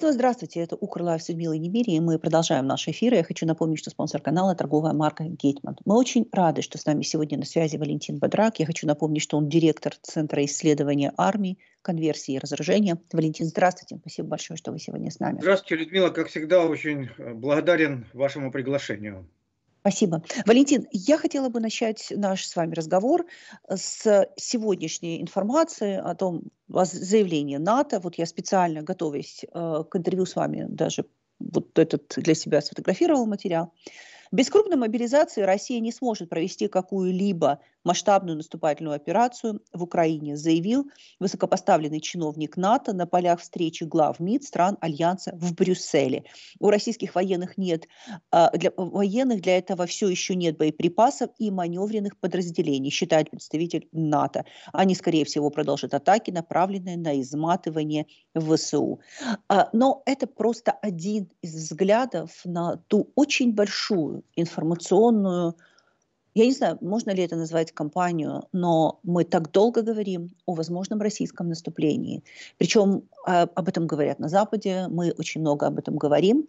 Снова здравствуйте, это Укрлайф Людмила Небери, и мы продолжаем наш эфир. Я хочу напомнить, что спонсор канала – торговая марка «Гейтман». Мы очень рады, что с нами сегодня на связи Валентин Бодрак. Я хочу напомнить, что он директор Центра исследования армии, конверсии и разоружения. Валентин, здравствуйте. Спасибо большое, что вы сегодня с нами. Здравствуйте, Людмила. Как всегда, очень э, благодарен вашему приглашению. Спасибо. Валентин, я хотела бы начать наш с вами разговор с сегодняшней информации о том, о заявлении НАТО. Вот я специально, готовясь э, к интервью с вами, даже вот этот для себя сфотографировал материал. Без крупной мобилизации Россия не сможет провести какую-либо масштабную наступательную операцию в Украине, заявил высокопоставленный чиновник НАТО на полях встречи глав МИД стран Альянса в Брюсселе. У российских военных нет, а, для, военных для этого все еще нет боеприпасов и маневренных подразделений, считает представитель НАТО. Они, скорее всего, продолжат атаки, направленные на изматывание ВСУ. А, но это просто один из взглядов на ту очень большую информационную я не знаю, можно ли это назвать кампанию, но мы так долго говорим о возможном российском наступлении. Причем а, об этом говорят на Западе, мы очень много об этом говорим.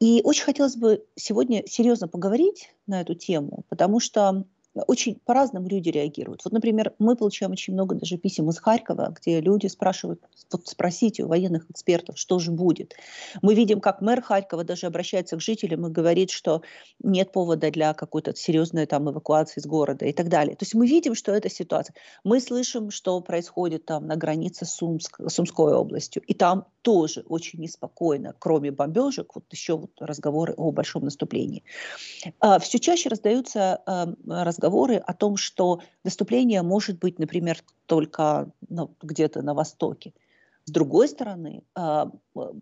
И очень хотелось бы сегодня серьезно поговорить на эту тему, потому что очень по-разному люди реагируют. Вот, например, мы получаем очень много даже писем из Харькова, где люди спрашивают, вот спросите у военных экспертов, что же будет. Мы видим, как мэр Харькова даже обращается к жителям и говорит, что нет повода для какой-то серьезной там эвакуации из города и так далее. То есть мы видим, что это ситуация. Мы слышим, что происходит там на границе с Сумск, Сумской областью. И там тоже очень неспокойно, кроме бомбежек, вот еще вот разговоры о большом наступлении. А, Все чаще раздаются а, разговоры разговоры о том, что наступление может быть, например, только ну, где-то на Востоке. С другой стороны, а, а,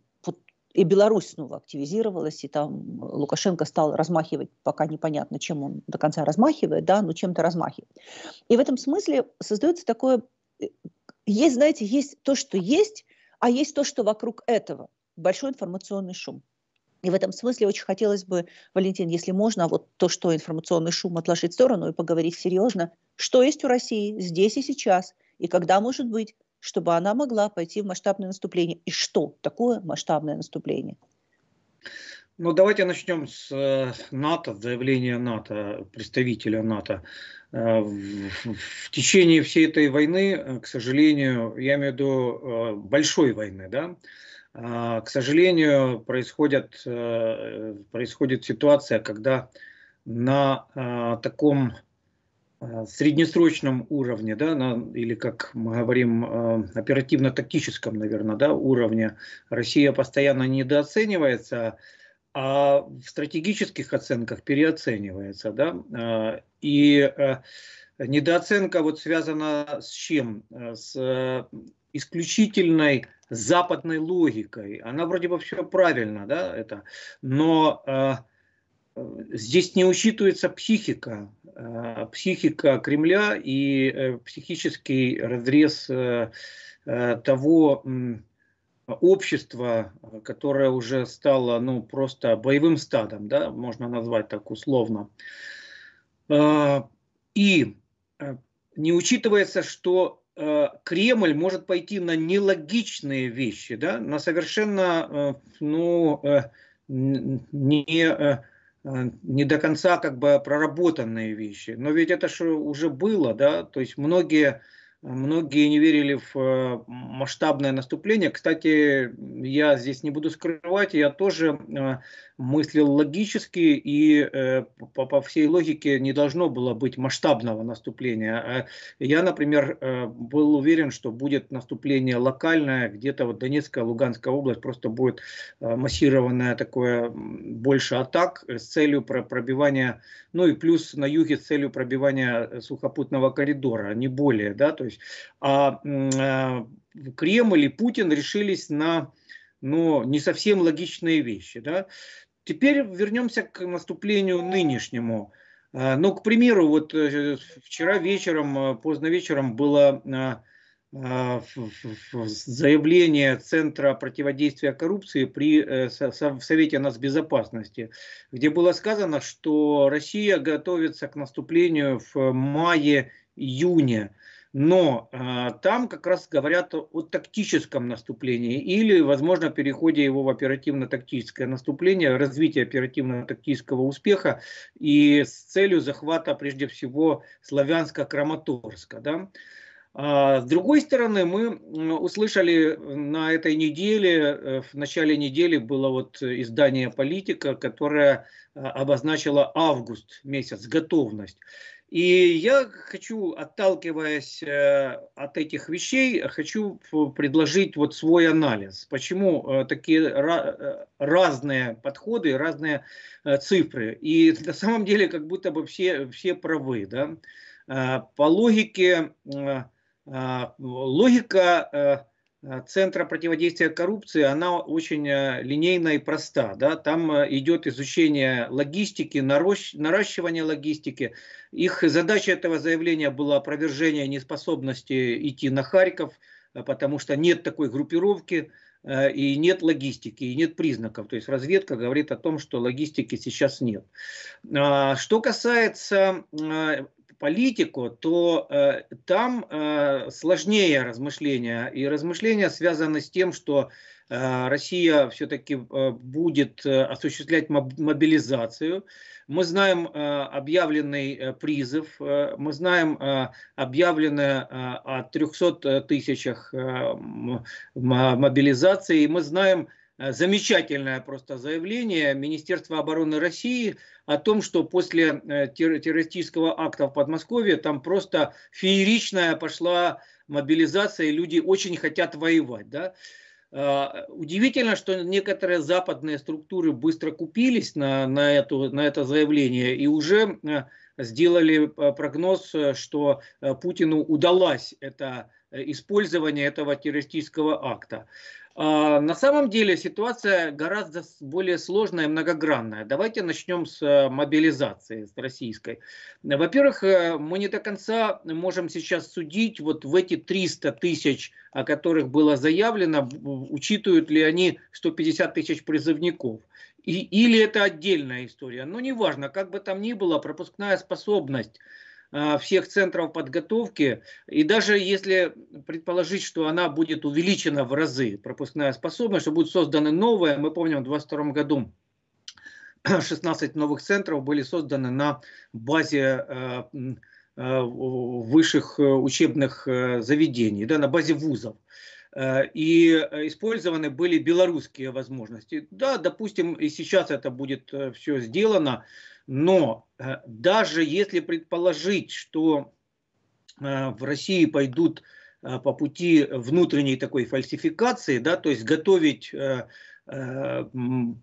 и Беларусь снова активизировалась, и там Лукашенко стал размахивать, пока непонятно, чем он до конца размахивает, да, но чем-то размахивает. И в этом смысле создается такое, э, есть, знаете, есть то, что есть, а есть то, что вокруг этого. Большой информационный шум. И в этом смысле очень хотелось бы, Валентин, если можно, вот то, что информационный шум отложить в сторону и поговорить серьезно, что есть у России здесь и сейчас, и когда может быть, чтобы она могла пойти в масштабное наступление. И что такое масштабное наступление? Ну, давайте начнем с э, НАТО, заявления НАТО, представителя НАТО. Э, в течение всей этой войны, э, к сожалению, я имею в виду большой войны, да, а, к сожалению, происходит, э, происходит ситуация, когда на а, таком а, среднесрочном уровне, да, на, или как мы говорим, оперативно-тактическом, наверное, да, уровне, Россия постоянно недооценивается, а в стратегических оценках переоценивается. Да? И э, недооценка вот связана с чем? Э, с исключительной западной логикой. Она вроде бы все правильно, да, это, но э, э, здесь не учитывается психика, э, психика Кремля и э, психический разрез э, э того общества, которое уже стало, ну, просто боевым стадом, да, можно назвать так условно. Э, и э, не учитывается, что Э, Кремль может пойти на нелогичные вещи, да, на совершенно, э, ну, э, не, не до конца как бы проработанные вещи. Но ведь это же уже было, да, то есть многие Многие не верили в э, масштабное наступление. Кстати, я здесь не буду скрывать, я тоже э, мыслил логически, и э, по, по всей логике не должно было быть масштабного наступления. А я, например, был уверен, что будет наступление локальное, где-то вот Донецкая, Луганская область, просто будет массированное такое больше атак с целью пробивания, ну и плюс на юге с целью пробивания сухопутного коридора, не более, да, то есть есть а, а, Кремль и Путин решились на ну, не совсем логичные вещи. Да? Теперь вернемся к наступлению нынешнему. А, ну, к примеру, вот э, вчера вечером, э, поздно вечером было заявление Центра противодействия коррупции при в Совете Безопасности, где было сказано, что Россия готовится к наступлению в мае-июне но э, там как раз говорят о, о тактическом наступлении или, возможно, переходе его в оперативно-тактическое наступление, развитие оперативно-тактического успеха и с целью захвата, прежде всего, Славянска-Краматорска. Да? А, с другой стороны, мы услышали на этой неделе, э, в начале недели было вот издание «Политика», которое а, обозначило август месяц, готовность. И я хочу, отталкиваясь э, от этих вещей, хочу предложить вот свой анализ. Почему э, такие э, разные подходы, разные цифры. И на самом деле как будто бы все, все правы. Да? По логике, логика Э, центра противодействия коррупции, она очень э, линейна и проста. Да? Там э, идет изучение логистики, наращивание логистики. Их задача этого заявления была опровержение неспособности идти на Харьков, потому что нет такой группировки и нет логистики, и нет признаков. То есть разведка говорит о том, что логистики сейчас нет. А, что касается политику, то э, там э, сложнее размышления. И размышления связаны с тем, что э, Россия все-таки э, будет э, осуществлять моб мобилизацию. Мы знаем э, объявленный э, призыв, э, мы знаем э, объявленное э, о 300 э, тысячах э, мобилизации, мы знаем... Э, замечательное просто заявление Министерства обороны России о том, что после э, террористического акта в Подмосковье там просто фееричная пошла мобилизация, и люди очень хотят воевать. Да? Э, удивительно, что некоторые западные структуры быстро купились на, на, эту, на это заявление и уже сделали прогноз, что Путину удалось это использование этого террористического акта. А, на самом деле ситуация гораздо более сложная и многогранная. Давайте начнем с э, мобилизации, с российской. Во-первых, э, мы не до конца можем сейчас судить, вот в эти 300 тысяч, о которых было заявлено, учитывают ли они 150 тысяч призывников. И, или это отдельная история. Но ну, неважно, как бы там ни было, пропускная способность а, всех центров подготовки, и даже если предположить, что она будет увеличена в разы, пропускная способность, что будут созданы новые, мы помним, в 2022 году 16 новых центров были созданы на базе а, а, высших э, учебных э, заведений, да, на базе вузов э, и использованы были белорусские возможности. Да, допустим, и сейчас это будет все сделано, но э, даже если предположить, что э, в России пойдут э, по пути внутренней такой фальсификации, да, то есть готовить, будем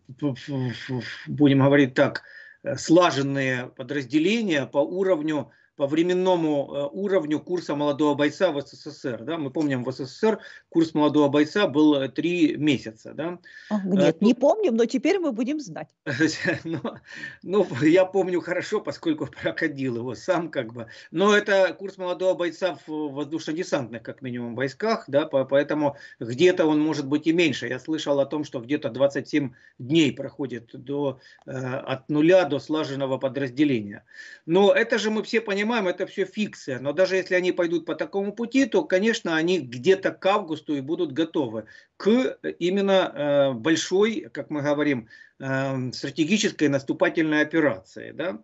говорить так, слаженные подразделения по уровню по временному э, уровню курса молодого бойца в СССР. Да? Мы помним, в СССР курс молодого бойца был э, три месяца. Да? А, э, нет, а, не помним, но теперь мы будем знать. но, ну, ну, я помню хорошо, поскольку проходил его сам. как бы. Но это курс молодого бойца в воздушно-десантных, как минимум, войсках, да? поэтому где-то он может быть и меньше. Я слышал о том, что где-то 27 дней проходит до, от нуля до слаженного подразделения. Но это же мы все понимаем, понимаем, это все фикция, но даже если они пойдут по такому пути, то, конечно, они где-то к августу и будут готовы к э, именно э, большой, как мы говорим, э, стратегической наступательной операции. Да?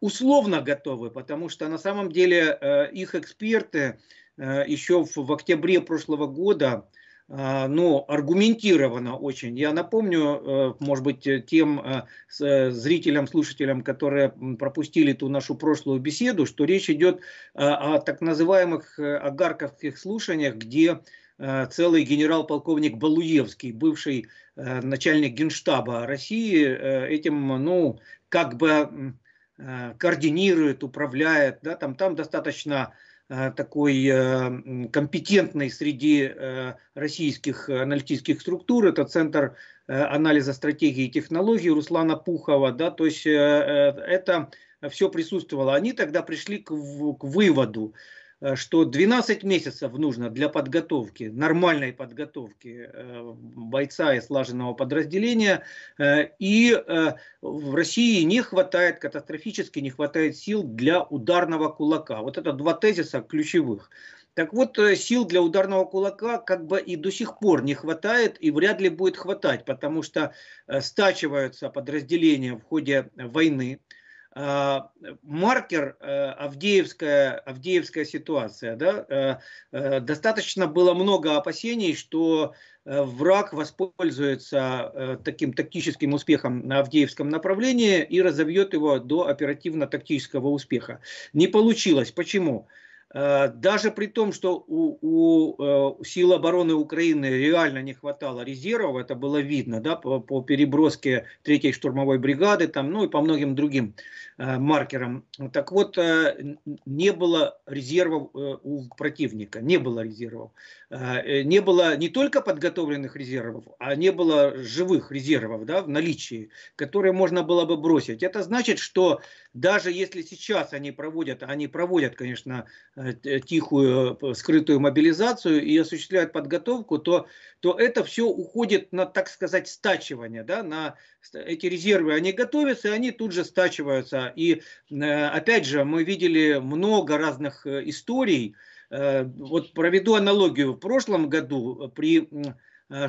условно готовы, потому что на самом деле их эксперты еще в октябре прошлого года а, но аргументированно очень. Я напомню, э, может быть, э, тем э, зрителям, слушателям, которые пропустили ту нашу прошлую беседу, что речь идет о так называемых агарковских слушаниях, где целый генерал-полковник Балуевский, бывший начальник генштаба России, этим, ну, как бы координирует, управляет, да, там, там достаточно Э, такой э, компетентной среди э, российских аналитических структур. Это Центр анализа стратегии и технологий Руслана Пухова. Да, то есть это все присутствовало. Они тогда пришли к, к выводу, Э, что 12 месяцев нужно для подготовки, нормальной подготовки э, бойца и слаженного подразделения. Э, и в России не хватает, катастрофически не хватает сил для ударного кулака. Вот это два тезиса ключевых. Так вот, сил для ударного кулака как бы и до сих пор не хватает и вряд ли будет хватать, потому что стачиваются подразделения в ходе войны, Э, маркер э, Авдеевская, Авдеевская ситуация. Да? Э, достаточно было много опасений, что враг воспользуется таким тактическим успехом на Авдеевском направлении и разовьет его до оперативно-тактического успеха. Не получилось. Почему? Почему? Э, даже при том, что у, у э, сил обороны Украины реально не хватало резервов, это было видно да, по, по переброске третьей штурмовой бригады, там, ну и по многим другим Э, маркером. Так вот, э, не было резервов э, у противника, не было резервов. Не было не только подготовленных резервов, а не было живых резервов да, в наличии, которые можно было бы бросить. Это значит, что даже если сейчас они проводят, они проводят, конечно, тихую скрытую мобилизацию и осуществляют подготовку, то, то это все уходит на, так сказать, стачивание. Да, на эти резервы они готовятся, и они тут же стачиваются и э, опять же, мы видели много разных э, историй. Э, вот проведу аналогию. В прошлом году при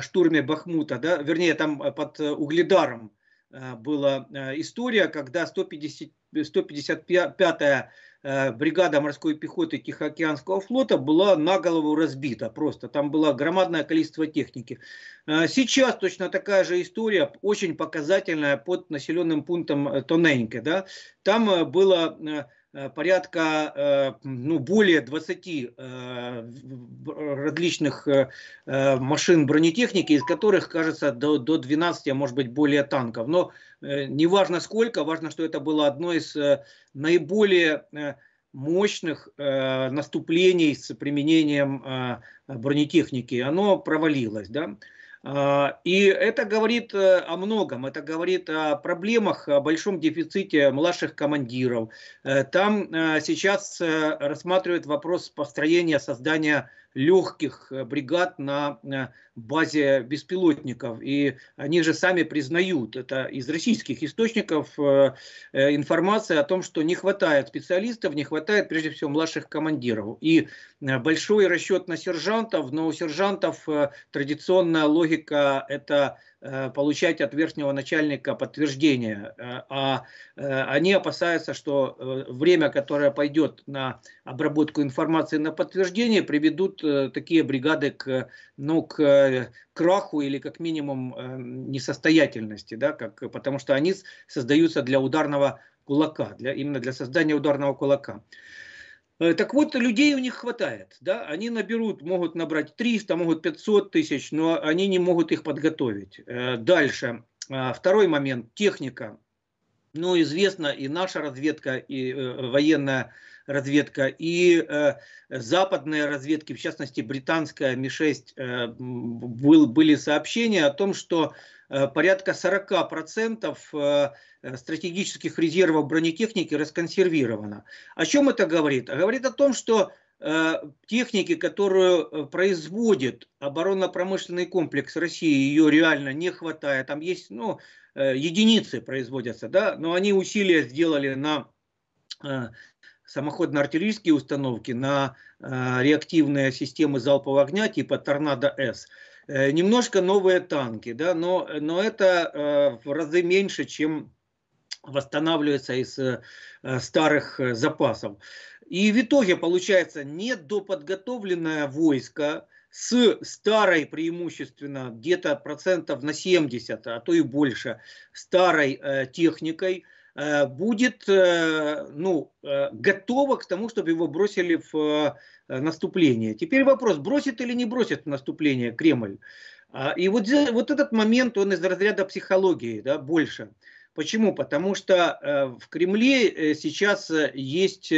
штурме Бахмута, да, вернее, там под Угледаром была история, когда 155-я Э, бригада морской пехоты Тихоокеанского флота была на голову разбита просто. Там было громадное количество техники. Э, сейчас точно такая же история, очень показательная под населенным пунктом э, Тоненьке. Да? Там было Э, порядка э, ну, более 20 э, различных машин бронетехники, из которых, кажется, до, до 12, а может быть, более танков. Но не важно сколько, важно, что это было одно из наиболее мощных наступлений с применением бронетехники. Оно провалилось. Да? А, и это говорит э, о многом, это говорит о проблемах, о большом дефиците младших командиров. Э, там э, сейчас рассматривают вопрос построения, создания легких э, бригад на э, базе беспилотников. И они же сами признают, это из российских источников э, информация о том, что не хватает специалистов, не хватает прежде всего младших командиров. И большой расчет на сержантов, но у сержантов традиционная логика – это Э, получать от верхнего начальника подтверждение. Э, а э, они опасаются, что время, которое пойдет на обработку информации на подтверждение, приведут такие бригады к, ну, к краху или как минимум несостоятельности, да, как, потому что они создаются для ударного кулака, для, именно для создания ударного кулака. Э, так вот, людей у них хватает, да, они наберут, могут набрать 300, могут 500 тысяч, но они не могут их подготовить. Э, дальше, э, второй момент, техника. Ну, известно, и наша разведка, и военная разведка, и западные разведки, в частности британская Ми-6, был, были сообщения о том, что Э, порядка 40% э, э, стратегических резервов бронетехники расконсервировано. О чем это говорит? А говорит о том, что техники, которую производит оборонно-промышленный комплекс России, ее реально не хватает. Там есть, ну, единицы производятся, да, но они усилия сделали на самоходно-артиллерийские установки, на реактивные системы залпового огня типа «Торнадо-С». Э, немножко новые танки, да, но, но это э, в разы меньше, чем восстанавливается из э, старых запасов. И в итоге получается недоподготовленное войско с старой преимущественно где-то процентов на 70, а то и больше старой э, техникой Э, будет э, ну, э, готово к тому, чтобы его бросили в наступление. Теперь вопрос, бросит или не бросит в наступление Кремль. А, и вот, вот этот момент, он из разряда психологии да, больше. Почему? Потому что в Кремле сейчас есть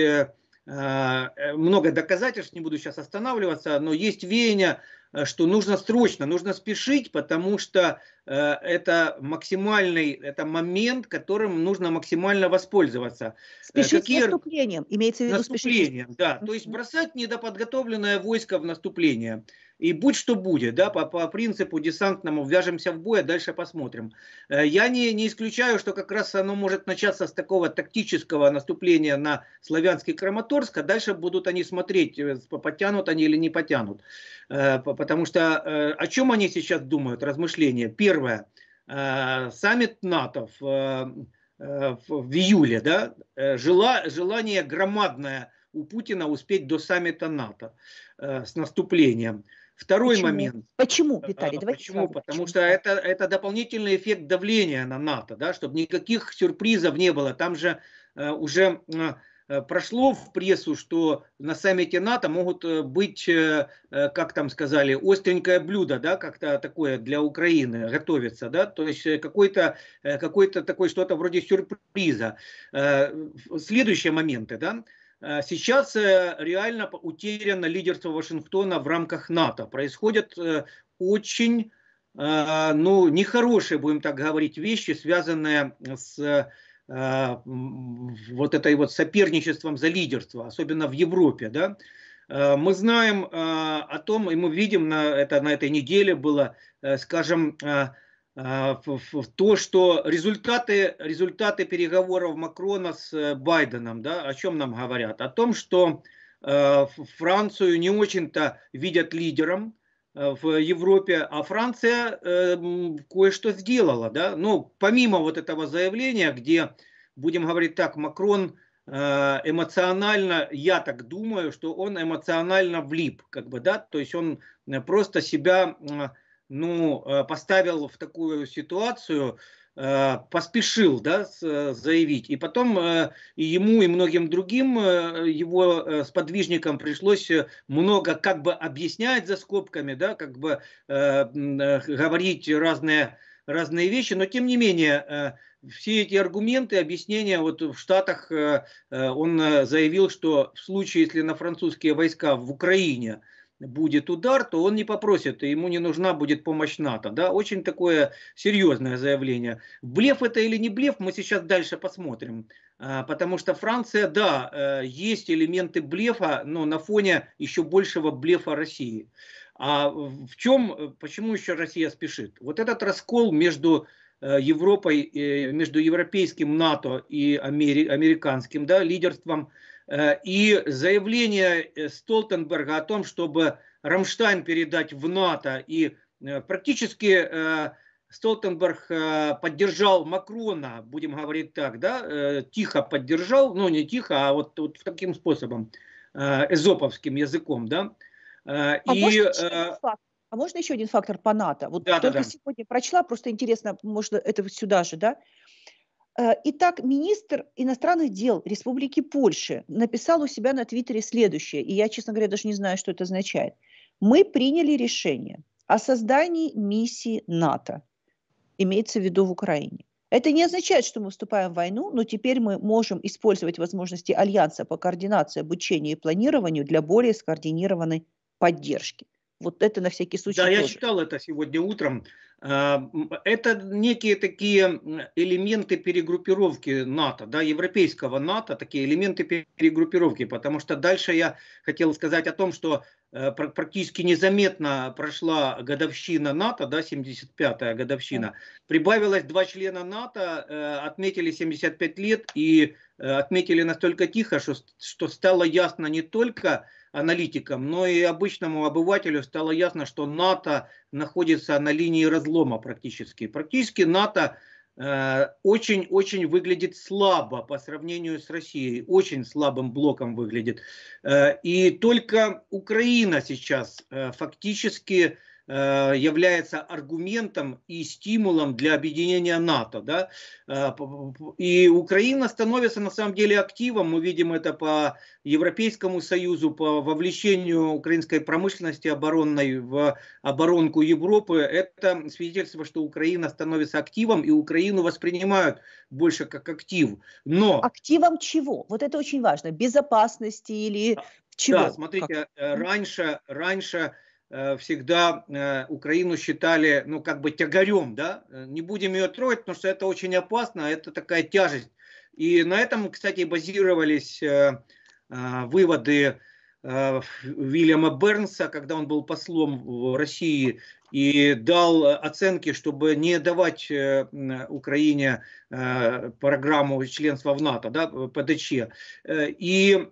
много доказательств, не буду сейчас останавливаться, но есть веяние Э, что нужно срочно, нужно спешить, потому что э, это максимальный это момент, которым нужно максимально воспользоваться. Э, спешить Какие... с наступлением, имеется в виду наступлением, спешить. да. То есть бросать недоподготовленное войско в наступление и будь что будет, да, по, по принципу десантному вяжемся в бой, а дальше посмотрим. Э, я не, не исключаю, что как раз оно может начаться с такого тактического наступления на славянский Краматорск, а дальше будут они смотреть, э, потянут они или не потянут. Э, потому что о чем они сейчас думают, размышления? Первое, саммит НАТО в, в июле, да, желание громадное у Путина успеть до саммита НАТО с наступлением. Второй почему? момент. Почему, а, Виталий? Давайте почему? Сразу, Потому почему? что это, это дополнительный эффект давления на НАТО, да, чтобы никаких сюрпризов не было. Там же э, уже э, э прошло в прессу, что на саммите НАТО могут э, быть, э, э, как там сказали, остренькое блюдо, да, как-то такое для Украины готовится, да, то есть какой-то какой, -то, такой что-то вроде сюрприза. Э, следующие моменты, да, Э, сейчас э, реально утеряно лидерство Вашингтона в рамках НАТО. Происходят э, очень ну, нехорошие, будем так говорить, вещи, связанные с вот этой вот соперничеством за лидерство, особенно в Европе, да. Мы знаем о том, и мы видим, на, это на этой неделе было, скажем, а, то, что результаты, результаты переговоров Макрона с э, Байденом, да, о чем нам говорят? О том, что э, Францию не очень-то видят лидером э, в Европе, а Франция кое-что сделала. Да? Но ну, помимо вот этого заявления, где, будем говорить так, Макрон эмоционально, я так думаю, что он эмоционально влип, как бы, да, то есть он просто себя ну, э, поставил в такую ситуацию, э, поспешил да, э, заявить. И потом и ему, и многим другим его сподвижникам пришлось много как бы объяснять за скобками, да, как бы говорить разные, разные вещи, но тем не менее все эти аргументы, объяснения, вот в Штатах он заявил, что в случае, если на французские войска в Украине – будет удар, то он не попросит, и ему не нужна будет помощь НАТО. Да? Очень такое серьезное заявление. Блеф это или не блеф, мы сейчас дальше посмотрим. А, потому что Франция, да, э, есть элементы блефа, но на фоне еще большего блефа России. А в чем, э, почему еще Россия спешит? Вот этот раскол между э, Европой, между европейским НАТО и американским да, лидерством – Э, и заявление э, Столтенберга о том, чтобы Рамштайн передать в НАТО, и э, практически Столтенберг поддержал Макрона, будем говорить так, да, тихо поддержал, ну не тихо, а вот, вот таким способом, эзоповским языком, да. А и, можно а можно еще один фактор по НАТО? Вот да, только да, да. сегодня прочла, просто интересно, можно это сюда же, да? Э, итак, министр иностранных дел Республики Польши написал у себя на Твиттере следующее, и я, честно говоря, даже не знаю, что это означает. Мы приняли решение о создании миссии НАТО, имеется в виду в Украине. Это не означает, что мы вступаем в войну, но теперь мы можем использовать возможности Альянса по координации, обучению и планированию для более скоординированной поддержки. Вот это на всякий случай. Да, тоже. я читал это сегодня утром. А, это некие такие элементы перегруппировки НАТО, да, европейского НАТО, такие элементы перегруппировки, потому что дальше я хотел сказать о том, что Э, практически незаметно прошла годовщина НАТО, да, 75-я годовщина. Прибавилось два члена НАТО, э, отметили 75 лет и э, отметили настолько тихо, что, что стало ясно не только аналитикам, но и обычному обывателю стало ясно, что НАТО находится на линии разлома практически. Практически НАТО Э, очень-очень выглядит слабо по сравнению с Россией, очень слабым блоком выглядит. Э, и только Украина сейчас э, фактически Э, является аргументом и стимулом для объединения НАТО. Да? Э, и Украина становится на самом деле активом, мы видим это по Европейскому Союзу, по вовлечению украинской промышленности оборонной в оборонку Европы. Это свидетельство, что Украина становится активом, и Украину воспринимают больше как актив. Но... Активом чего? Вот это очень важно. Безопасности или чего? Да, смотрите, как? Э, раньше, раньше Э, всегда э, Украину считали, ну, как бы тягарем, да, э, не будем ее трогать, потому что это очень опасно, а это такая тяжесть. И на этом, кстати, базировались выводы Вильяма Бернса, когда он был послом в России и дал оценки, чтобы не давать Украине программу членства в НАТО, да, ПДЧ. И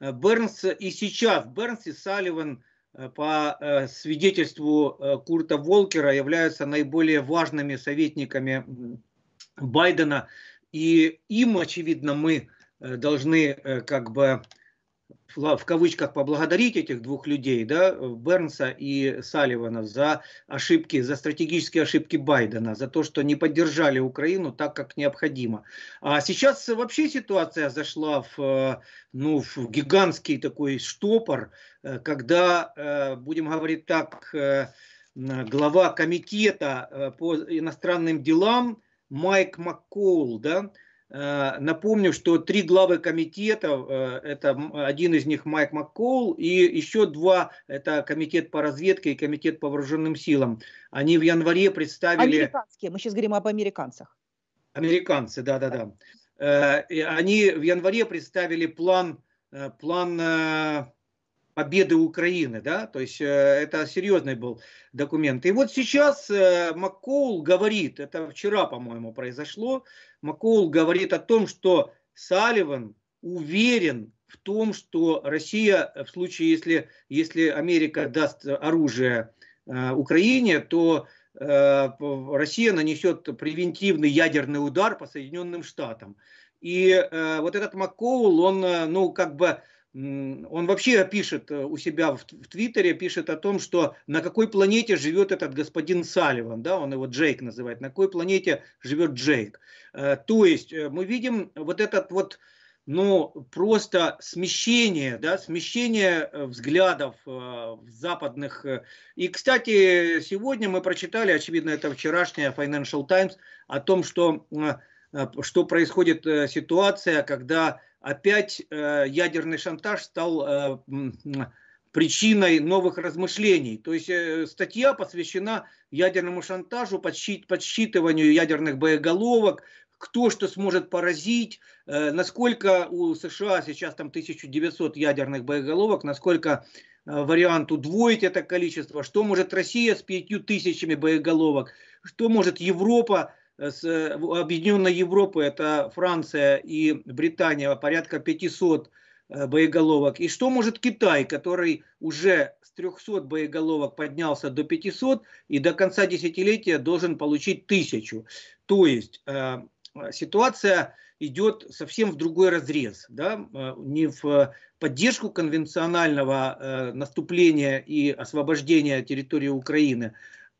Бернс и сейчас, Бернс и Салливан – Э, по э, свидетельству э, Курта Волкера являются наиболее важными советниками Байдена. И им, очевидно, мы должны как бы в кавычках поблагодарить этих двух людей, да, Бернса и Салливана, за ошибки, за стратегические ошибки Байдена, за то, что не поддержали Украину так, как необходимо. А сейчас вообще ситуация зашла в, э, ну, в гигантский такой штопор, э, когда, э, будем говорить так, глава комитета по иностранным делам Майк МакКоул, да, Э, напомню, что три главы комитета э, – это один из них Майк МакКол, и еще два, это комитет по разведке и комитет по вооруженным силам. Они в январе представили... Американские, мы сейчас говорим об американцах. Американцы, да-да-да. Э, они в январе представили план, план победы Украины, да, то есть это серьезный был документ. И вот сейчас э, говорит, это вчера, по-моему, произошло, Маккоул говорит о том, что Салливан уверен в том, что Россия, в случае, если, если Америка даст оружие э, Украине, то э, Россия нанесет превентивный ядерный удар по Соединенным Штатам. И э, вот этот Маккоул, он, э, ну, как бы он вообще пишет э, у себя в, Твиттере, пишет о том, что на какой планете живет этот господин Салливан, да, он его Джейк называет, на какой планете живет Джейк. Э, то есть э, мы видим вот этот вот, ну, просто смещение, да, смещение взглядов западных. И, кстати, сегодня мы прочитали, очевидно, это вчерашняя Financial Times, о том, что, что происходит ситуация, когда опять э, ядерный шантаж стал э, причиной новых размышлений. То есть э, статья посвящена ядерному шантажу, подсчитыванию ядерных боеголовок, кто что сможет поразить, насколько у США сейчас там 1900 ядерных боеголовок, насколько вариант удвоить это количество, что может Россия с пятью тысячами боеголовок, что может Европа Э, с э, Объединенной Европы, это Франция и Британия, порядка 500 э, боеголовок. И что может Китай, который уже с 300 боеголовок поднялся до 500 и до конца десятилетия должен получить тысячу. То есть э, ситуация идет совсем в другой разрез, да? не в поддержку конвенционального э, наступления и освобождения территории Украины,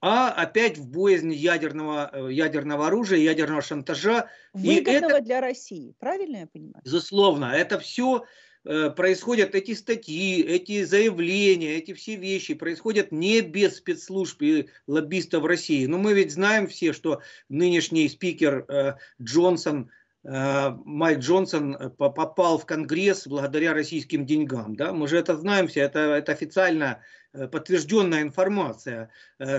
а опять в боязни ядерного, э, ядерного оружия, ядерного шантажа. Выгодного это, для России, правильно я понимаю? Безусловно, это все э, происходят эти статьи, эти заявления, эти все вещи происходят не без спецслужб и лоббистов России. Но мы ведь знаем все, что нынешний спикер э, Джонсон – Э, Майк Джонсон э, попал в Конгресс благодаря российским деньгам. Да? Мы же это знаем все, это, это официально э, подтвержденная информация,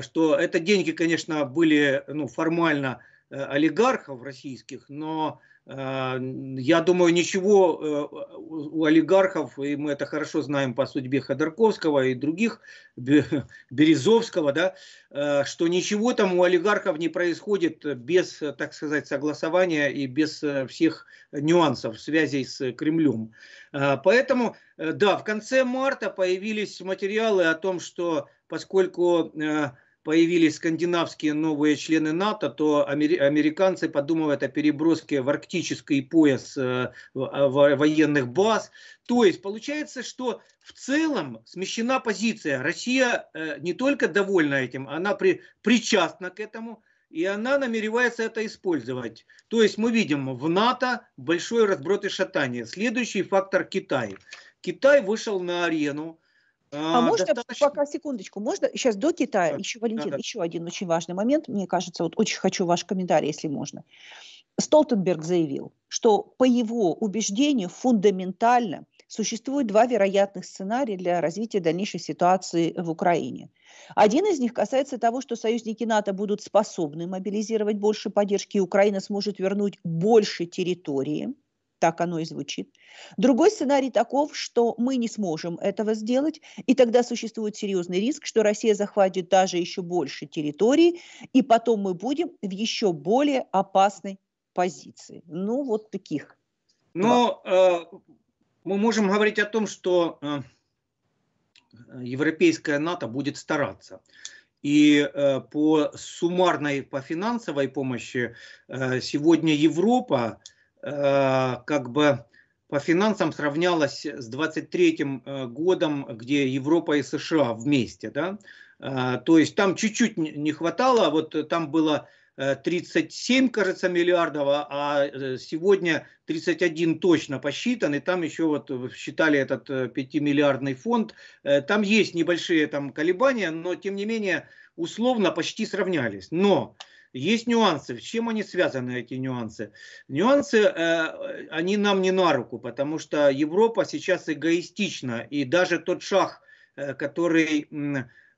что это деньги, конечно, были ну, формально олигархов российских, но Э, я думаю, ничего э, у олигархов, и мы это хорошо знаем по судьбе Ходорковского и других, Березовского, да, э, что ничего там у олигархов не происходит без, так сказать, согласования и без всех нюансов связей с Кремлем. Поэтому, да, в конце марта появились материалы о том, что поскольку появились скандинавские новые члены НАТО, то американцы подумывают о переброске в арктический пояс э, а, военных баз. То есть получается, что в целом смещена позиция. Россия э, не только довольна этим, она при, причастна к этому, и она намеревается это использовать. То есть мы видим в НАТО большой разброд и шатание. Следующий фактор Китай. Китай вышел на арену, а, а можно, достаточно... пока секундочку, можно сейчас до Китая, да, еще, Валентин, да, да. еще один очень важный момент, мне кажется, вот очень хочу ваш комментарий, если можно. Столтенберг заявил, что по его убеждению фундаментально существует два вероятных сценария для развития дальнейшей ситуации в Украине. Один из них касается того, что союзники НАТО будут способны мобилизировать больше поддержки, и Украина сможет вернуть больше территории – так оно и звучит. Другой сценарий таков, что мы не сможем этого сделать, и тогда существует серьезный риск, что Россия захватит даже еще больше территорий, и потом мы будем в еще более опасной позиции. Ну, вот таких. Но ну, э, мы можем говорить о том, что э, европейская НАТО будет стараться. И э, по суммарной, по финансовой помощи э, сегодня Европа э, Э, как бы по финансам сравнялась с 23 э, годом, где Европа и США вместе. Да? Э, то есть там чуть-чуть не хватало, а вот там было 37, кажется, миллиардов, а, а сегодня 31 точно посчитан, и там еще вот считали этот 5-миллиардный фонд. Там есть небольшие там колебания, но тем не менее условно почти сравнялись. Но есть нюансы. С чем они связаны, эти нюансы? Нюансы, э, они нам не на руку, потому что Европа сейчас эгоистична. И даже тот шаг, э, который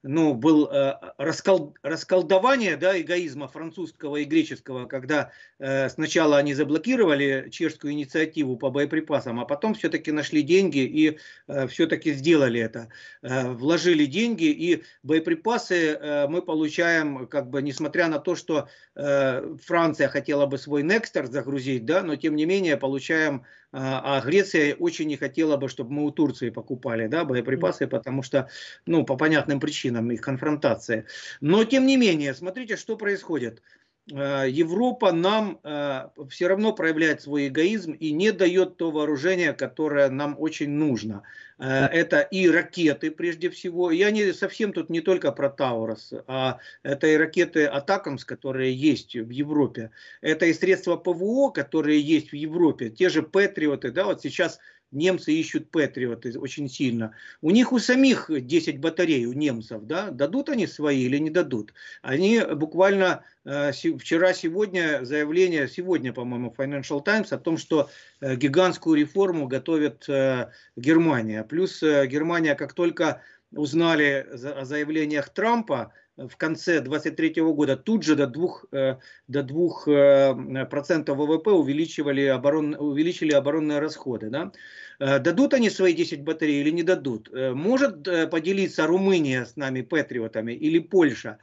ну, был э, раскол, расколдование да, эгоизма французского и греческого, когда э, сначала они заблокировали чешскую инициативу по боеприпасам, а потом все-таки нашли деньги и э, все-таки сделали это. Э, вложили деньги и боеприпасы э, мы получаем, как бы, несмотря на то, что э, Франция хотела бы свой Некстер загрузить, да, но тем не менее получаем а, а Греция очень не хотела бы, чтобы мы у Турции покупали да, боеприпасы, потому что, ну, по понятным причинам их конфронтация. Но, тем не менее, смотрите, что происходит. Э, Европа нам э, все равно проявляет свой эгоизм и не дает то вооружение, которое нам очень нужно. Э, это и ракеты, прежде всего. Я не совсем тут не только про Таурос, а это и ракеты Атакамс, которые есть в Европе. Это и средства ПВО, которые есть в Европе. Те же Патриоты, да, вот сейчас немцы ищут патриоты очень сильно. У них у самих 10 батарей, у немцев, да, дадут они свои или не дадут. Они буквально э, вчера-сегодня, заявление сегодня, по-моему, Financial Times о том, что э, гигантскую реформу готовит э, Германия. Плюс э, Германия, как только узнали о заявлениях Трампа, в конце 2023 года тут же до 2%, э, до 2 э, процентов ВВП увеличивали, оборон, увеличили оборонные расходы. Да? Э, дадут они свои 10 батарей или не дадут? Может поделиться Румыния с нами, патриотами, или Польша?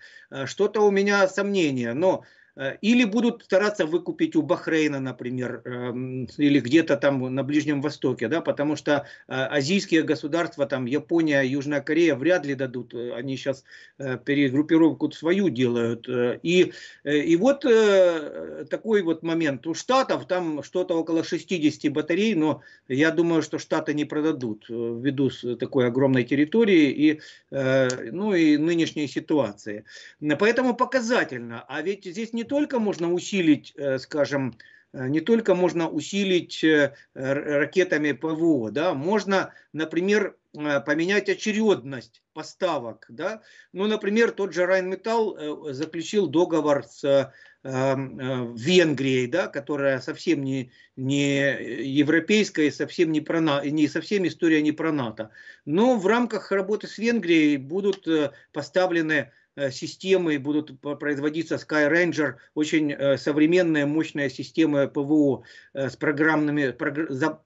Что-то у меня сомнение, но Э, или будут стараться выкупить у Бахрейна, например, эм, или где-то там на Ближнем Востоке, да, потому что э, азийские государства, там Япония, Южная Корея вряд ли дадут, э, они сейчас перегруппировку свою делают. И, и вот такой вот момент. У Штатов там что-то около 60 батарей, но я думаю, что Штаты не продадут ввиду такой огромной территории и, ну, и нынешней ситуации. Поэтому показательно. А ведь здесь не Э, э, не только можно усилить, скажем, не только можно усилить ракетами ПВО, да, можно, например, э, поменять очередность поставок. Да? Ну, например, тот же Райнметалл заключил договор с эм, Венгрией, да, которая совсем не, не европейская, совсем не, про, не совсем история не про НАТО. Но в рамках работы с Венгрией будут поставлены Э, системы будут производиться Sky Ranger, очень э, современная мощная система ПВО э, с программными, за,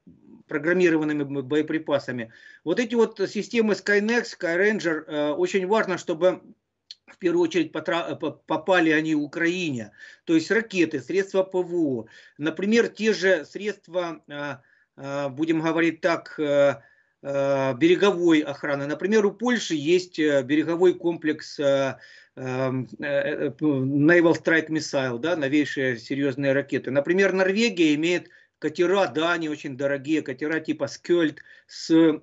программированными боеприпасами. Вот эти вот системы Skynex, Skyranger, очень важно, чтобы в первую очередь попали они Украине. То есть ракеты, средства ПВО. Например, те же средства, будем говорить так, Э, береговой охраны. Например, у Польши есть э, береговой комплекс э, эм, Naval Strike Missile, да, новейшие серьезные ракеты. Например, Норвегия имеет катера, да, они очень дорогие, катера типа Скельд с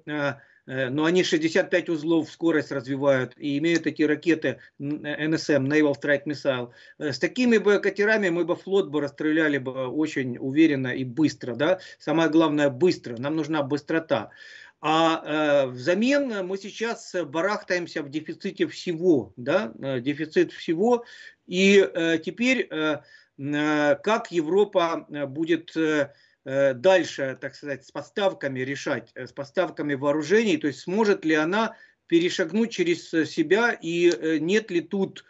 но они 65 узлов скорость развивают и имеют эти ракеты NSM, Naval Strike Missile. С такими бы катерами мы бы флот бы расстреляли бы очень уверенно и быстро. Да? Самое главное быстро, нам нужна быстрота. А э, взамен мы сейчас барахтаемся в дефиците всего, да, э, дефицит всего. И э, теперь как Европа будет дальше, так сказать, с поставками решать, с поставками вооружений, то есть сможет ли она перешагнуть через себя и нет ли тут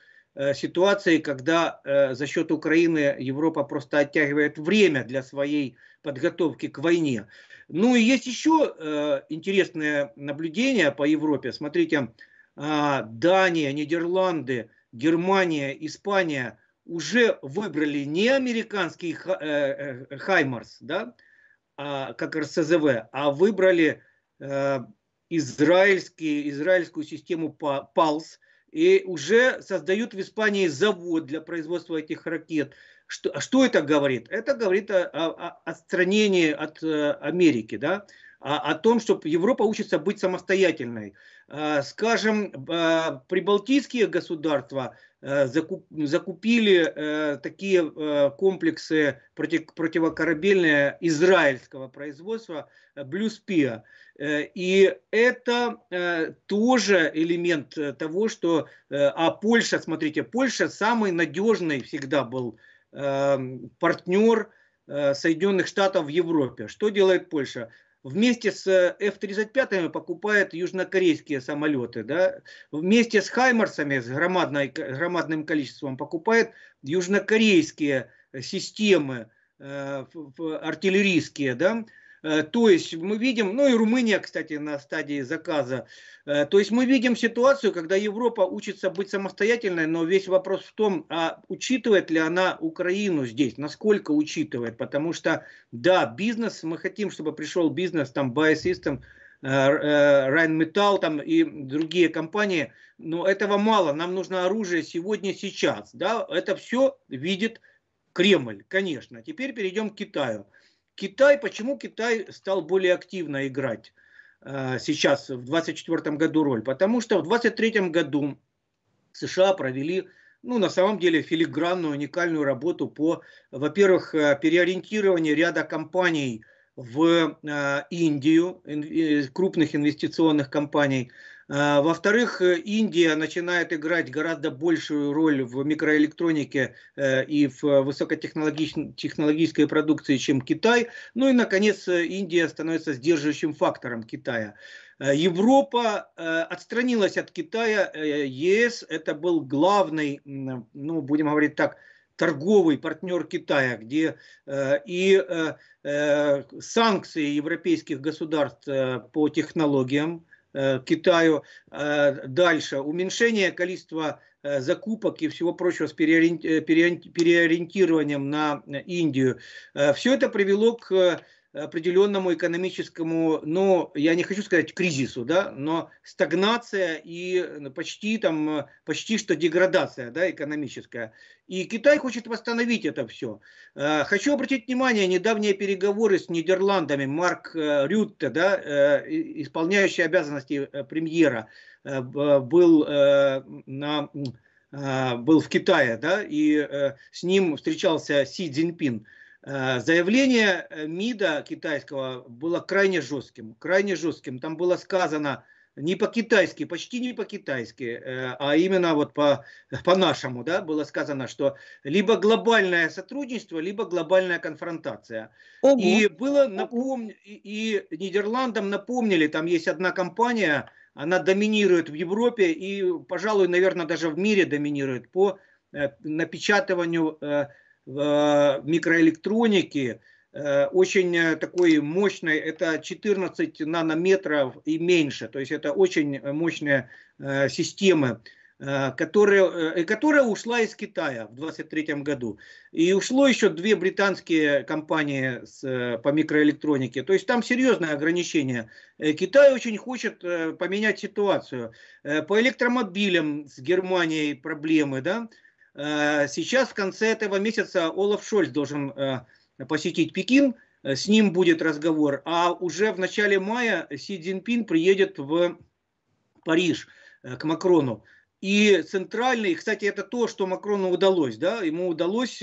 ситуации, когда за счет Украины Европа просто оттягивает время для своей подготовки к войне. Ну и есть еще э, интересное наблюдение по Европе. Смотрите, э, Дания, Нидерланды, Германия, Испания уже выбрали не американский э, э, Хаймарс, да, а, как РСЗВ, а выбрали э, израильский, израильскую систему ПАЛС – и уже создают в Испании завод для производства этих ракет. Что, а что это говорит? Это говорит о, о, о отстранении от э, Америки, да? о, а о том, что Европа учится быть самостоятельной. Э, скажем, э, прибалтийские государства э, закупили такие комплексы против, противокорабельные израильского производства Блюспиа. И это тоже элемент того, что... А Польша, смотрите, Польша самый надежный всегда был эм, партнер Соединенных Штатов в Европе. Что делает Польша? вместе с э, F-35 покупает южнокорейские самолеты, да, вместе с Хаймарсами, с громадной, громадным количеством, покупает южнокорейские системы э, артиллерийские, да, Э, то есть мы видим, ну и Румыния, кстати, на стадии заказа. Э, то есть мы видим ситуацию, когда Европа учится быть самостоятельной, но весь вопрос в том, а учитывает ли она Украину здесь, насколько учитывает, потому что, да, бизнес, мы хотим, чтобы пришел бизнес, там, Biosystem, э, Rheinmetall там и другие компании, но этого мало, нам нужно оружие сегодня, сейчас, да, это все видит Кремль, конечно. Теперь перейдем к Китаю. Китай, почему Китай стал более активно играть э, сейчас в 2024 году роль? Потому что в 2023 году США провели ну, на самом деле, филигранную, уникальную работу по, во-первых, э, переориентированию ряда компаний в э, Индию, э, крупных инвестиционных компаний, а, во-вторых, э, Индия начинает играть гораздо большую роль в микроэлектронике э, и в высокотехнологической продукции, чем Китай. Ну и, наконец, э, Индия становится сдерживающим фактором Китая. Европа отстранилась от Китая, ЕС это был главный, ну будем говорить так, торговый партнер Китая, где э, и э, санкции европейских государств э, по технологиям Э, Китаю. Э, дальше. Уменьшение количества э, закупок и всего прочего с переориентированием на Индию. Все это привело к определенному экономическому, ну, я не хочу сказать кризису, да, но стагнация и ну, почти там, почти что деградация, да, экономическая. И Китай хочет восстановить это все. Э, хочу обратить внимание, недавние переговоры с Нидерландами, Марк э, Рютте, да, э, исполняющий обязанности премьера, был на был в Китае, да, и с ним встречался Си Цзиньпин. Э, заявление э, МИДа китайского было крайне жестким, крайне жестким. Там было сказано не по-китайски, почти не по-китайски, э, а именно вот по, по-нашему, да, было сказано, что либо глобальное сотрудничество, либо глобальная конфронтация. Ого. И было напомню, и Нидерландам напомнили, там есть одна компания, она доминирует в Европе и, пожалуй, наверное, даже в мире доминирует по напечатыванию в э, микроэлектронике, э, очень э, такой мощный, это 14 нанометров и меньше, то есть это очень мощная система, которая, которая ушла из Китая в 23 году. И ушло еще две британские компании с, по микроэлектронике. То есть там серьезное ограничение. Китай очень хочет поменять ситуацию. По электромобилям с Германией проблемы, да, Э, сейчас в конце этого месяца Олаф Шольц должен э, посетить Пекин, э, с ним будет разговор. А уже в начале мая Си Цзиньпин приедет в Париж к Макрону. И центральный, кстати, это то, что Макрону удалось, да, ему удалось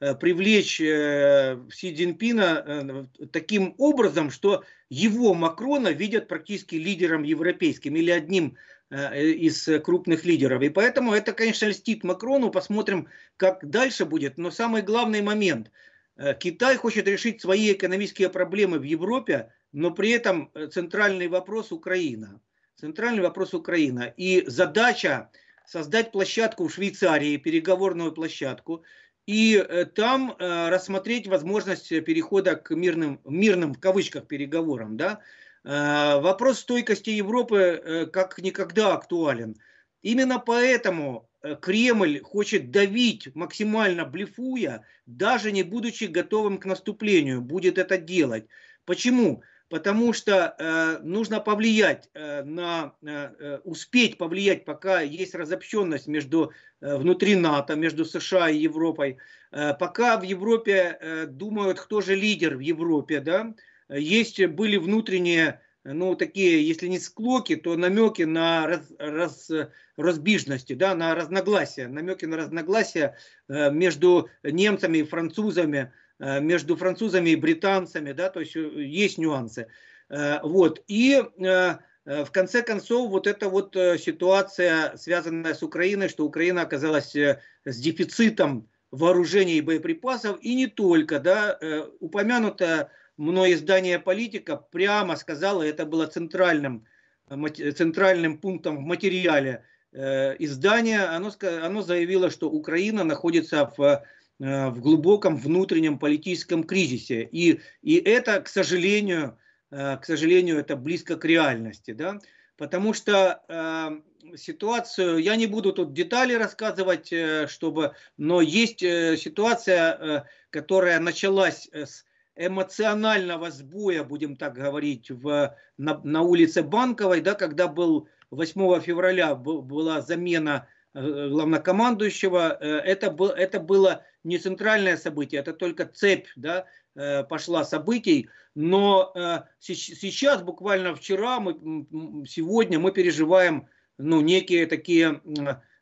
привлечь Си Цзиньпина таким образом, что его Макрона видят практически лидером европейским или одним Э, из крупных лидеров. И поэтому это, конечно, льстит Макрону. Посмотрим, как дальше будет. Но самый главный момент. Э, Китай хочет решить свои экономические проблемы в Европе, но при этом э, центральный вопрос Украина. Центральный вопрос Украина. И задача создать площадку в Швейцарии, переговорную площадку, и там рассмотреть возможность перехода к мирным, мирным в кавычках переговорам, да, Э, вопрос стойкости Европы э, как никогда актуален. Именно поэтому э, Кремль хочет давить максимально блефуя, даже не будучи готовым к наступлению, будет это делать. Почему? Потому что э, нужно повлиять э, на, э, успеть повлиять, пока есть разобщенность между э, внутри НАТО, между США и Европой, э, пока в Европе э, думают, кто же лидер в Европе, да, э, Э, есть э, были внутренние, э, ну, такие, если не склоки, то намеки на раз, раз, разбижности, да, на разногласия, намеки на разногласия между немцами и французами, между французами и британцами, да, то есть есть нюансы. Вот, и в конце концов, вот эта вот ситуация, связанная с Украиной, что Украина оказалась с дефицитом вооружений и боеприпасов, и не только, да, упомянутая мной издание «Политика» прямо сказала, это было центральным, э, центральным пунктом в материале э, издания, оно, оно заявило, что Украина находится в, э, в глубоком внутреннем политическом кризисе. И, и это, к сожалению, к сожалению, это близко к реальности. Да? Потому что э, ситуацию, я не буду тут детали рассказывать, чтобы, но есть ситуация, которая началась с эмоционального сбоя, будем так говорить, в, на, на улице Банковой, да, когда был 8 февраля был, была замена э, главнокомандующего, э, это, был, это было не центральное событие, это только цепь да, э, пошла событий, но сейчас, буквально вчера, мы, сегодня мы переживаем ну, некие такие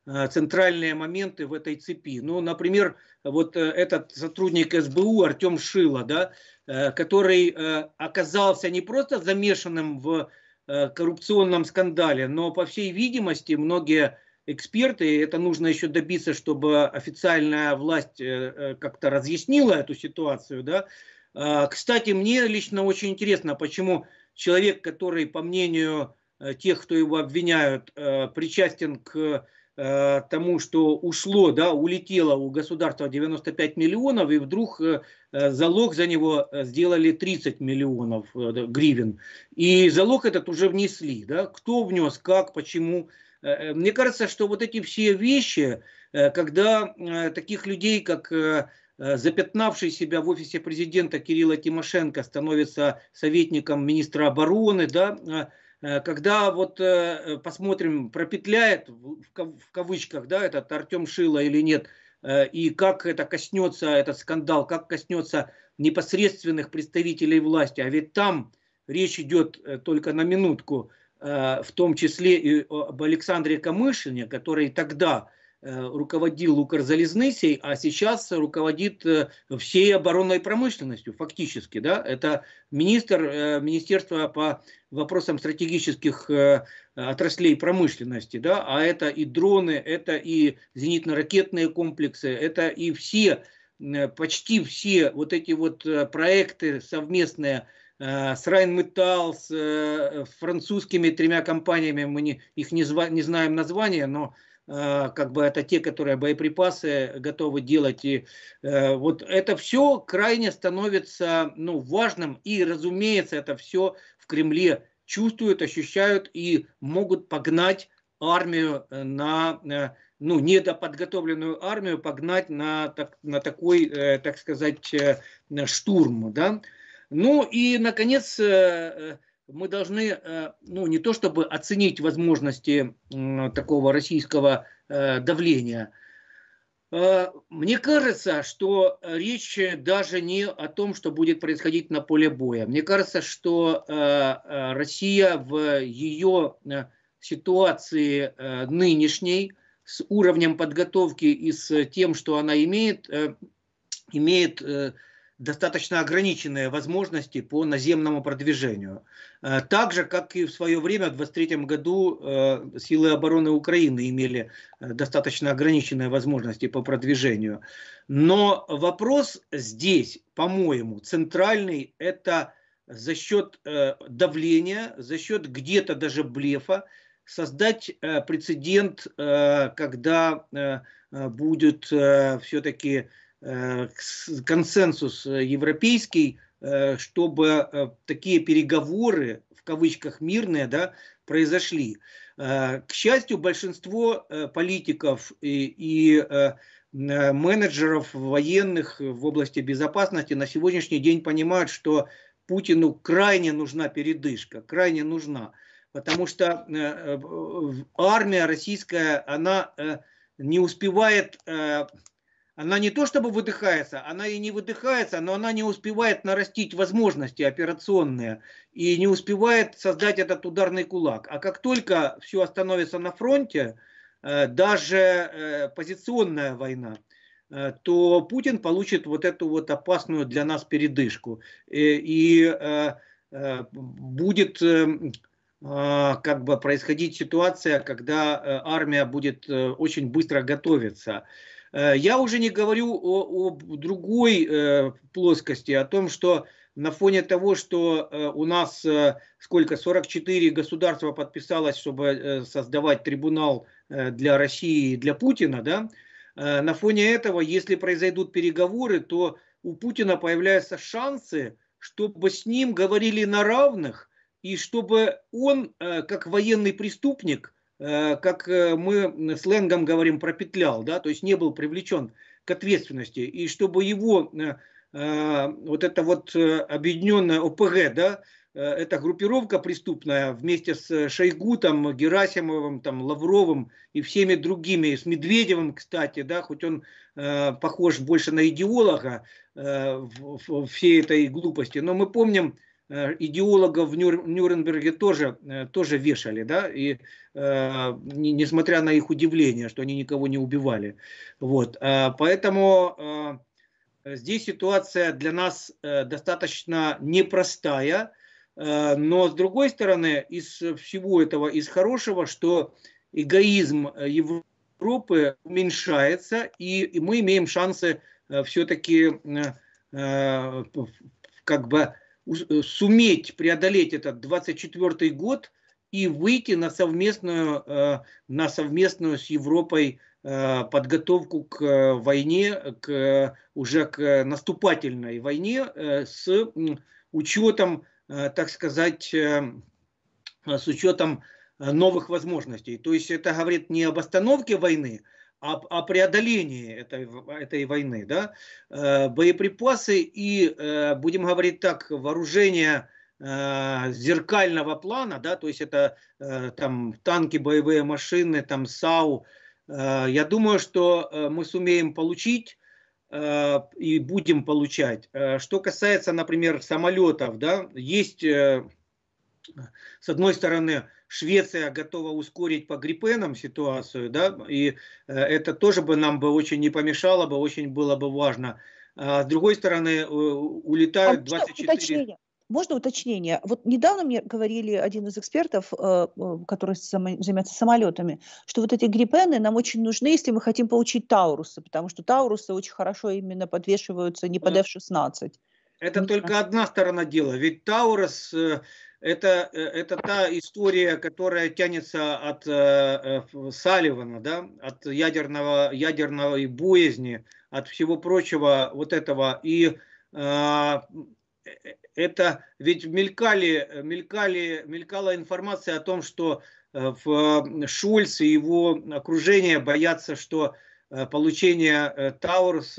Э, центральные моменты в этой цепи. Ну, например, вот э, этот сотрудник СБУ Артем Шило, да, э, который оказался не просто замешанным в коррупционном скандале, но, по всей видимости, многие эксперты, это нужно еще добиться, чтобы официальная власть как-то разъяснила эту ситуацию, да. Кстати, мне лично очень интересно, почему человек, который, по мнению тех, кто его обвиняют, причастен к Э, тому, что ушло, да, улетело у государства 95 миллионов, и вдруг э, э, залог за него сделали 30 миллионов гривен. И залог этот уже внесли, да, кто внес, как, почему. мне кажется, что вот эти все вещи, когда таких людей, как запятнавший себя в офисе президента Кирилла Тимошенко становится советником министра обороны, да, Э, когда вот э, посмотрим, пропетляет в кавычках, да, этот Артем Шило или нет, э, и как это коснется, этот скандал, как коснется непосредственных представителей власти, а ведь там речь идет только на минутку, в том числе и об Александре Камышине, который тогда Э, руководил Укрзалезнысей, а сейчас руководит э, всей оборонной промышленностью, фактически. Да? Это министр э, Министерства по вопросам стратегических отраслей промышленности, да? а это и дроны, это и зенитно-ракетные комплексы, это и все, почти все вот эти вот проекты совместные, с Rheinmetall, с французскими тремя компаниями, мы не, их не, зва, не знаем название, но Э, как бы это те, которые боеприпасы готовы делать. И э, вот это все крайне становится ну, важным, и, разумеется, это все в Кремле чувствуют, ощущают и могут погнать армию на э, ну, недоподготовленную армию погнать на, так, на такой, так сказать, э, штурм. Да? Ну и, наконец, мы должны, э, ну, не то чтобы оценить возможности такого российского э, давления. Э, мне кажется, что речь даже не о том, что будет происходить на поле боя. Мне кажется, что Россия в ее ситуации нынешней, с уровнем подготовки и с тем, что она имеет, имеет достаточно ограниченные возможности по наземному продвижению. Э, так же, как и в свое время, в 23 году э, силы обороны Украины имели э, достаточно ограниченные возможности по продвижению. Но вопрос здесь, по-моему, центральный – это за счет давления, за счет где-то даже блефа, создать прецедент, когда будет все-таки Э, консенсус европейский, э, чтобы э, такие переговоры, в кавычках мирные, да, произошли. К счастью, большинство политиков и, и менеджеров военных в области безопасности на сегодняшний день понимают, что Путину крайне нужна передышка, крайне нужна, потому что армия российская, она не успевает она не то чтобы выдыхается, она и не выдыхается, но она не успевает нарастить возможности операционные и не успевает создать этот ударный кулак. А как только все остановится на фронте, э, даже э, позиционная война, э, то Путин получит вот эту вот опасную для нас передышку и будет как бы происходить ситуация, когда армия будет очень быстро готовиться. Э, я уже не говорю о, о другой э, плоскости, о том, что на фоне того, что э, у нас сколько, 44 государства подписалось, чтобы создавать трибунал для России и для Путина, да, на фоне этого, если произойдут переговоры, то у Путина появляются шансы, чтобы с ним говорили на равных, и чтобы он, как военный преступник, Э, как э, мы сленгом говорим, пропетлял, да, то есть не был привлечен к ответственности. И чтобы его э, вот это вот объединенная ОПГ, да, эта группировка преступная вместе с там, Герасимовым, там, Лавровым и всеми другими, с Медведевым, кстати, да, хоть он э, похож больше на идеолога э, в, в, всей этой глупости, но мы помним Э, идеологов в Нюрнберге тоже, э, тоже вешали, да, и э, несмотря на их удивление, что они никого не убивали. Вот, э, поэтому э, здесь ситуация для нас достаточно непростая, э, но с другой стороны, из всего этого, из хорошего, что эгоизм Европы уменьшается, и, и мы имеем шансы все-таки как бы Э, суметь преодолеть этот 24 год и выйти на совместную, э, на совместную с Европой э, подготовку к войне, к, уже к наступательной войне с учетом, так сказать, с учетом новых возможностей. То есть это говорит не об остановке войны, о, о преодолении этой, этой войны. Да? Э, боеприпасы и, э, будем говорить так, вооружение э, зеркального плана, да, то есть это там танки, боевые машины, там САУ. Я думаю, что мы сумеем получить и будем получать. Что касается, например, самолетов, да, есть с одной стороны, Швеция готова ускорить по гриппенам ситуацию, да, и э, это тоже бы нам бы очень не помешало бы, очень было бы важно. А с другой стороны, э, улетают а 24... Уточнение. Можно уточнение? Вот недавно мне говорили один из экспертов, э, который занимается самолетами, что вот эти гриппены нам очень нужны, если мы хотим получить таурусы, потому что таурусы очень хорошо именно подвешиваются не под F-16. Это только одна сторона дела. Ведь Таурос э, это, э, это та история, которая тянется от э, э Салливана, да, от ядерного, ядерного и боязни, от всего прочего вот этого. И э, это ведь мелькали, мелькали, мелькала информация о том, что в Шульц и его окружение боятся, что получение Таурс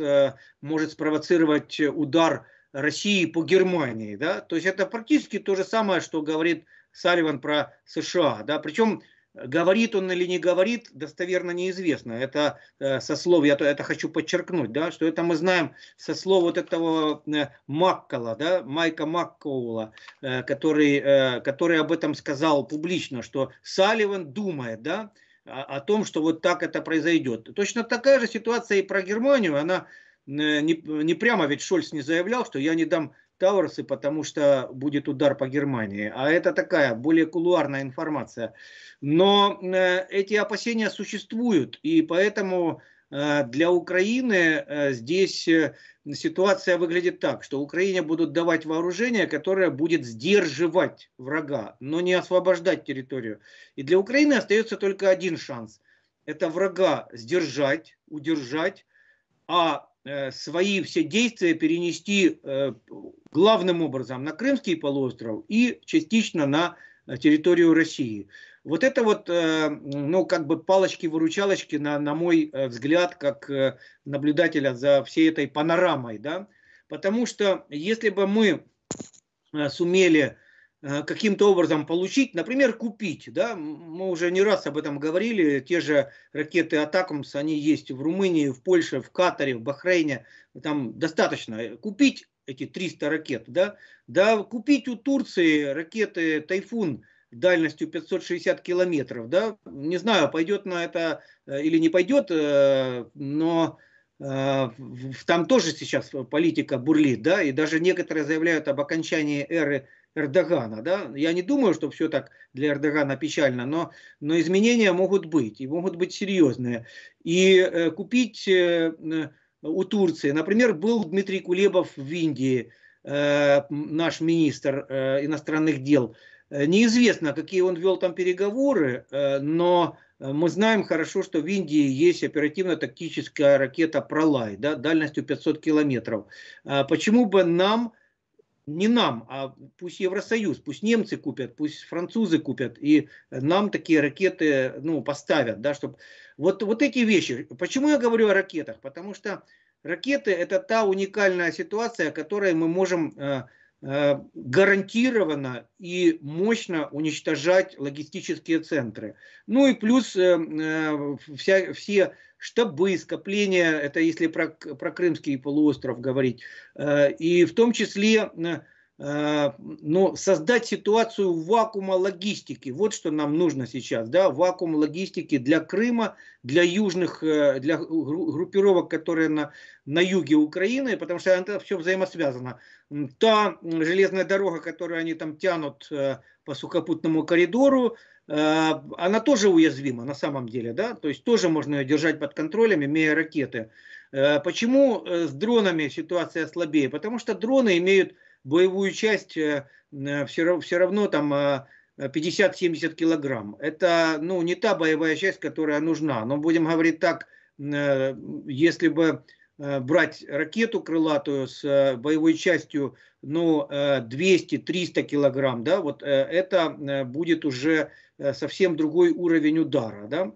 может спровоцировать удар России по Германии. Да? То есть это практически то же самое, что говорит Салливан про США. Да? Причем э, говорит он или не говорит, достоверно неизвестно. Это э, со слов, я это хочу подчеркнуть, да, что это мы знаем со слов вот этого э, Маккола, да, Майка Маккоула, э, который, э, который об этом сказал публично, что Салливан думает, да, о, о том, что вот так это произойдет. Точно такая же ситуация и про Германию, она Э, не, не прямо ведь Шольц не заявлял, что я не дам Тауэрсы, потому что будет удар по Германии. А это такая более кулуарная информация. Но э, эти опасения существуют, и поэтому э, для Украины э, здесь э, ситуация выглядит так, что Украине будут давать вооружение, которое будет сдерживать врага, но не освобождать территорию. И для Украины остается только один шанс. Это врага сдержать, удержать, а Э, свои все действия перенести э, главным образом на Крымский полуостров и частично на э, территорию России. Вот это вот, ну, как бы палочки-выручалочки, на, на мой взгляд, как наблюдателя за всей этой панорамой, да, потому что если бы мы сумели Э, каким-то образом получить, например, купить. Да? Мы уже не раз об этом говорили. Те же ракеты Атакумс, они есть в Румынии, в Польше, в Катаре, в Бахрейне. Там достаточно купить эти 300 ракет. Да, да купить у Турции ракеты «Тайфун» дальностью 560 километров. Да? Не знаю, пойдет на это э, или не пойдет, э, но там тоже сейчас политика бурлит, да, и даже некоторые заявляют об окончании эры Эрдогана. Да? Я не думаю, что все так для Эрдогана печально, но, но изменения могут быть, и могут быть серьезные. И э, купить э, э у Турции, например, был Дмитрий Кулебов в Индии, э, наш министр э, иностранных дел. Э, неизвестно, какие он вел там переговоры, э, но э, мы знаем хорошо, что в Индии есть оперативно-тактическая ракета «Пролай» да, дальностью 500 километров. А почему бы нам не нам, а пусть Евросоюз, пусть немцы купят, пусть французы купят, и нам такие ракеты ну, поставят. Да, чтобы... вот, вот эти вещи. Почему я говорю о ракетах? Потому что ракеты – это та уникальная ситуация, которой мы можем э, э, гарантированно и мощно уничтожать логистические центры. Ну и плюс э, э вся, все штабы, скопления, это если про, про Крымский полуостров говорить, э, и в том числе э, но ну, создать ситуацию вакуума логистики. Вот что нам нужно сейчас. Да? Вакуум логистики для Крыма, для южных, э, для группировок, которые на, на юге Украины, потому что это все взаимосвязано. Та железная дорога, которую они там тянут по сухопутному коридору, Э, она тоже уязвима на самом деле, да, то есть тоже можно ее держать под контролем, имея ракеты. Э, почему э, с дронами ситуация слабее? Потому что дроны имеют боевую часть все, все равно там 50-70 килограмм. Это ну, не та боевая часть, которая нужна. Но будем говорить так, если бы брать ракету крылатую с боевой частью ну, 200-300 килограмм, да, вот это будет уже Э, совсем другой уровень удара, да,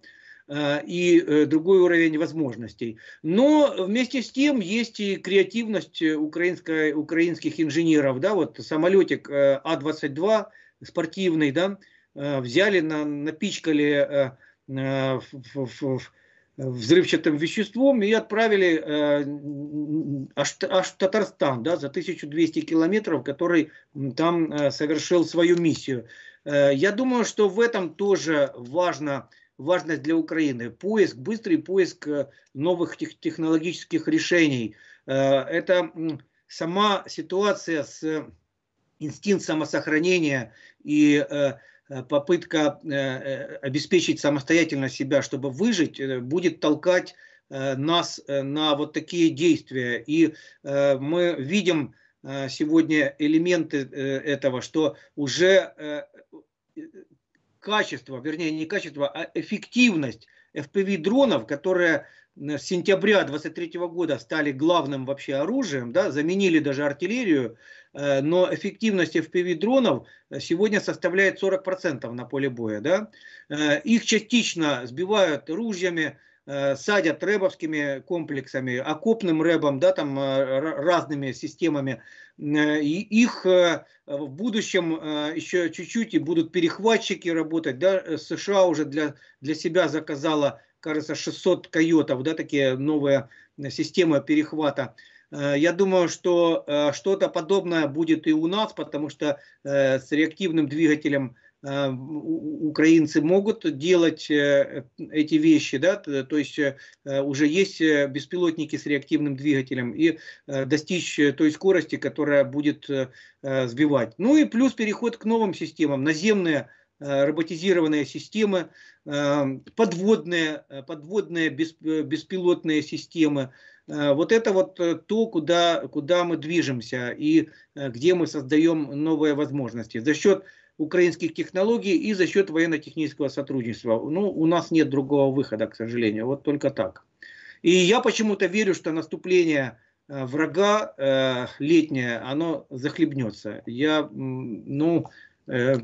э, и э, другой уровень возможностей. Но вместе с тем есть и креативность украинской, украинских инженеров. Да? Вот самолетик А-22 спортивный, да, взяли, на, напичкали взрывчатым веществом и отправили э, аж, аж в Татарстан да, за 1200 километров, который там совершил свою миссию. Э, я думаю, что в этом тоже важно важность для Украины. Поиск, быстрый поиск э, новых технологических решений. Э, это сама ситуация с инстинкт самосохранения и попытка обеспечить самостоятельно себя, чтобы выжить, будет толкать нас на вот такие действия. И мы видим Э, сегодня элементы э, этого, что уже э, качество, вернее не качество, а эффективность FPV-дронов, которые с сентября 23 года стали главным вообще оружием, да, заменили даже артиллерию, но эффективность FPV-дронов сегодня составляет 40% на поле боя. Да. Их частично сбивают ружьями, Э, садят рэбовскими комплексами, окопным рэбом, да, там э, разными системами. Э, и их в будущем еще чуть-чуть и будут перехватчики работать. Да. США уже для, для себя заказала, кажется, 600 койотов, да, такие новые системы перехвата. Я думаю, что что-то подобное будет и у нас, потому что с реактивным двигателем – Э, украинцы могут делать э, эти вещи, да, то есть э, уже есть беспилотники с реактивным двигателем и достичь той скорости, которая будет сбивать. Ну и плюс переход к новым системам, наземные роботизированные системы, подводные, подводные беспилотные системы. Вот это вот то, куда, куда мы движемся и где мы создаем новые возможности. За счет украинских технологий и за счет военно-технического сотрудничества. Ну, у нас нет другого выхода, к сожалению, вот только так. И я почему-то верю, что наступление э, врага э, летнее, оно захлебнется. Я, ну, э,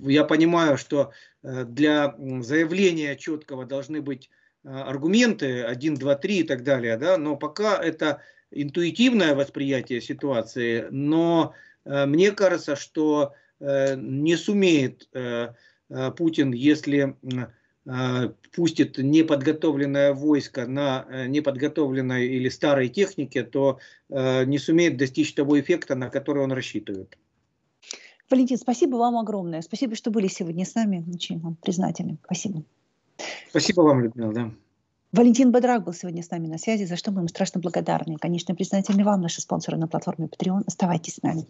я понимаю, что э, для заявления четкого должны быть э, аргументы 1, 2, 3 и так далее, да, но пока это интуитивное восприятие ситуации, но мне кажется, что Э, не сумеет э, э, Путин, если пустит неподготовленное войско на неподготовленной или старой технике, то не сумеет достичь того эффекта, на который он рассчитывает. Валентин, спасибо вам огромное. Спасибо, что были сегодня с нами. Очень вам признательны. Спасибо. Спасибо вам, Людмила. Да. Валентин Бодрак был сегодня с нами на связи, за что мы ему страшно благодарны. конечно, признательны вам, наши спонсоры на платформе Patreon. Оставайтесь с нами.